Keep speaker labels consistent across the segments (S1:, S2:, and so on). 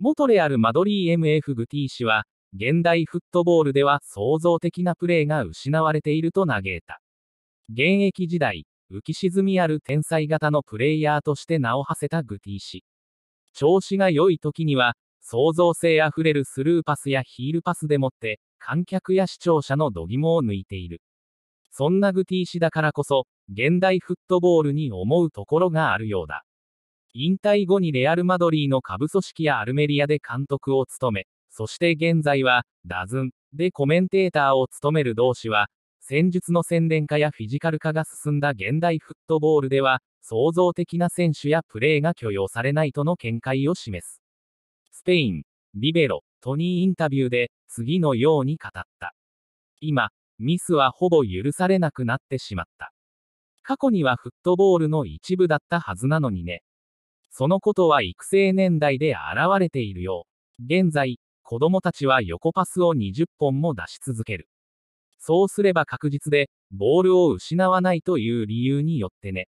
S1: 元レアル・マドリー MF グティー氏は、現代フットボールでは創造的なプレーが失われていると嘆いた。現役時代、浮き沈みある天才型のプレイヤーとして名を馳せたグティー氏。調子が良い時には、創造性あふれるスルーパスやヒールパスでもって、観客や視聴者の度肝を抜いている。そんなグティー氏だからこそ、現代フットボールに思うところがあるようだ。引退後にレアル・マドリーの下部組織やアルメリアで監督を務め、そして現在は、ダズンでコメンテーターを務める同氏は、戦術の洗練化やフィジカル化が進んだ現代フットボールでは、創造的な選手やプレーが許容されないとの見解を示す。スペイン、リベロ、トニーインタビューで、次のように語った。今、ミスはほぼ許されなくなってしまった。過去にはフットボールの一部だったはずなのにね。そのことは育成年代で現れているよう。現在、子供たちは横パスを20本も出し続ける。そうすれば確実で、ボールを失わないという理由によってね。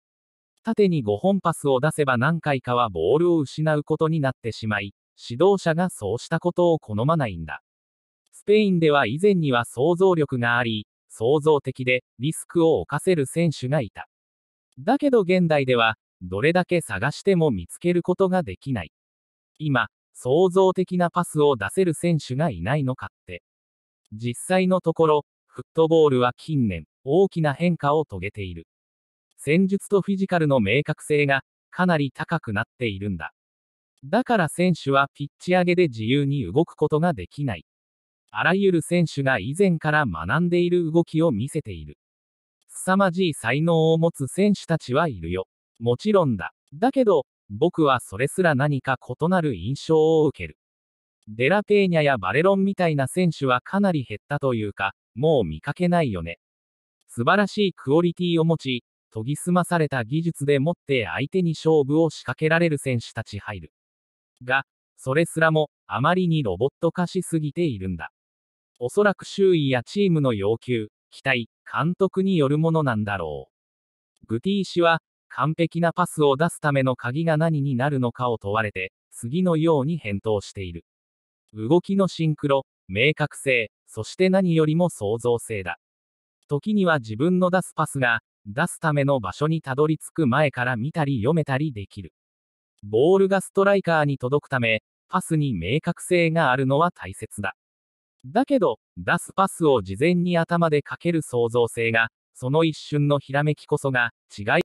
S1: 縦に5本パスを出せば何回かはボールを失うことになってしまい、指導者がそうしたことを好まないんだ。スペインでは以前には想像力があり、創造的でリスクを冒せる選手がいた。だけど現代ではどれだけ探しても見つけることができない。今、創造的なパスを出せる選手がいないのかって。実際のところ、フットボールは近年、大きな変化を遂げている。戦術とフィジカルの明確性が、かなり高くなっているんだ。だから選手はピッチ上げで自由に動くことができない。あらゆる選手が以前から学んでいる動きを見せている。凄まじい才能を持つ選手たちはいるよ。もちろんだ。だけど、僕はそれすら何か異なる印象を受ける。デラペーニャやバレロンみたいな選手はかなり減ったというか、もう見かけないよね。素晴らしいクオリティを持ち、研ぎ澄まされた技術でもって相手に勝負を仕掛けられる選手たち入る。が、それすらも、あまりにロボット化しすぎているんだ。おそらく周囲やチームの要求、期待、監督によるものなんだろう。グティー氏は、完璧なパスを出すための鍵が何になるのかを問われて、次のように返答している。動きのシンクロ、明確性、そして何よりも創造性だ。時には自分の出すパスが、出すための場所にたどり着く前から見たり読めたりできる。ボールがストライカーに届くため、パスに明確性があるのは大切だ。だけど、出すパスを事前に頭でかける創造性が、その一瞬のひらめきこそが、違い